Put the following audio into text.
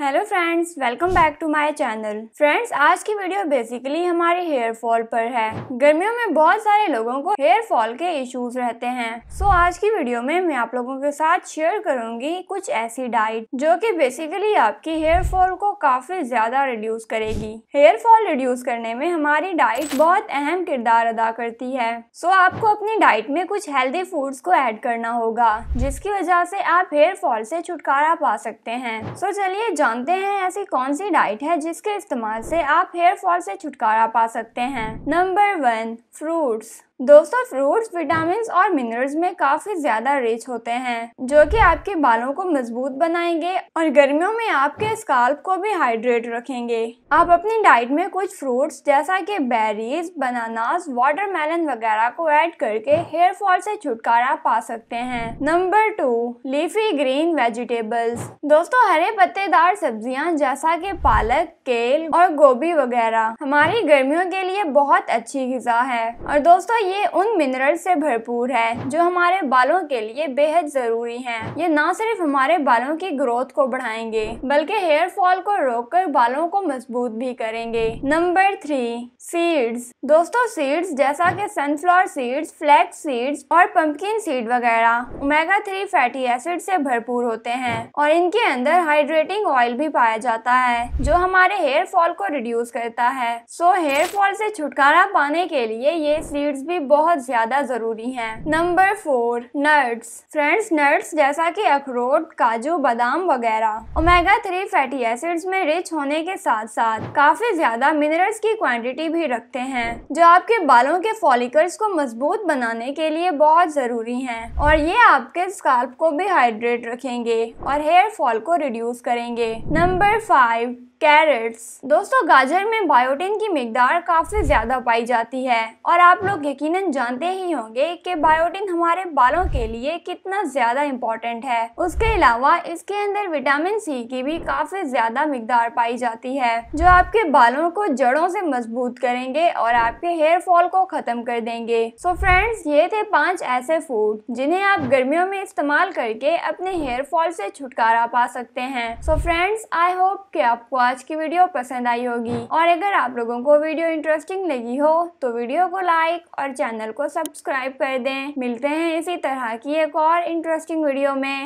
Hello friends welcome back to my channel friends आज की video basically हमारे hair fall पर है गर्मियों में बहुत सारे लोगों को हेयर फॉल के इश्यूज रहते हैं सो so, आज की वीडियो में मैं आप लोगों के साथ शेयर करूंगी कुछ ऐसी डाइट जो कि बेसिकली आपकी हेयर फॉल को काफी ज्यादा रिड्यूस करेगी हेयर फॉल रिड्यूस करने में हमारी डाइट बहुत अहम किरदार अदा करती है सो so, आपको अपनी डाइट में कुछ हेल्दी फूड्स को एड करना होगा जिसकी वजह से आप हेयर फॉल से छुटकारा पा सकते हैं सो so, चलिए जानते हैं ऐसी कौन सी डाइट है जिसके इस्तेमाल से आप हेयर फॉल से छुटकारा पा सकते हैं नंबर वन फ्रूट्स दोस्तों फ्रूट्स विटामिन और मिनरल्स में काफी ज्यादा रिच होते हैं जो कि आपके बालों को मजबूत बनाएंगे और गर्मियों में आपके स्काल्प को भी हाइड्रेट रखेंगे आप अपनी डाइट में कुछ फ्रूट्स जैसा कि बेरीज बनानास वाटरमेलन वगैरह को ऐड करके हेयर फॉल से छुटकारा पा सकते हैं number two leafy green vegetables दोस्तों हरे पत्तेदार सब्जियां जैसा कि पालक केल और गोभी वगैरह हमारी गर्मियों के लिए बहुत अच्छी गजा है और दोस्तों ये उन मिनरल से भरपूर है जो हमारे बालों के लिए बेहद ज़रूरी हैं। ये ना सिर्फ हमारे बालों की ग्रोथ को बढ़ाएंगे बल्कि हेयर फॉल को रोककर बालों को मजबूत भी करेंगे नंबर थ्री सीड्स दोस्तों सीड्स जैसा कि सनफ्लावर सीड्स फ्लैक्स सीड्स और पंपकिन सीड वगैरह ओमेगा थ्री फैटी एसिड से भरपूर होते हैं और इनके अंदर हाइड्रेटिंग ऑयल भी पाया जाता है जो हमारे हेयर फॉल को रिड्यूस करता है सो हेयर फॉल से छुटकारा पाने के लिए ये सीड्स भी भी बहुत ज्यादा जरूरी है number four nuts friends nuts जैसा कि अखरोट काजू बादाम वगैरह ओमेगा थ्री फैटी एसिड्स में रिच होने के साथ साथ काफी ज्यादा मिनरल्स की क्वांटिटी भी रखते हैं जो आपके बालों के फॉलिकल्स को मजबूत बनाने के लिए बहुत जरूरी है और ये आपके स्काल्प को भी हाइड्रेट रखेंगे और हेयर फॉल को रिड्यूस करेंगे नंबर फाइव कैरेट्स दोस्तों गाजर में बायोटिन की मकदार काफ़ी ज़्यादा पाई जाती है और आप लोग यकीनन जानते ही होंगे कि बायोटिन हमारे बालों के लिए कितना ज़्यादा इम्पोर्टेंट है उसके अलावा इसके अंदर विटामिन सी की भी काफ़ी ज़्यादा मकदार पाई जाती है जो आपके बालों को जड़ों से मजबूत करेंगे और आपके हेयर फॉल को ख़त्म कर देंगे सो so फ्रेंड्स ये थे पाँच ऐसे फूड जिन्हें आप गर्मियों में इस्तेमाल करके अपने हेयर फॉल से छुटकारा पा सकते हैं सो फ्रेंड्स आई होप कि आपको आज आज की वीडियो पसंद आई होगी और अगर आप लोगों को वीडियो इंटरेस्टिंग लगी हो तो वीडियो को लाइक और चैनल को सब्सक्राइब कर दें मिलते हैं इसी तरह की एक और इंटरेस्टिंग वीडियो में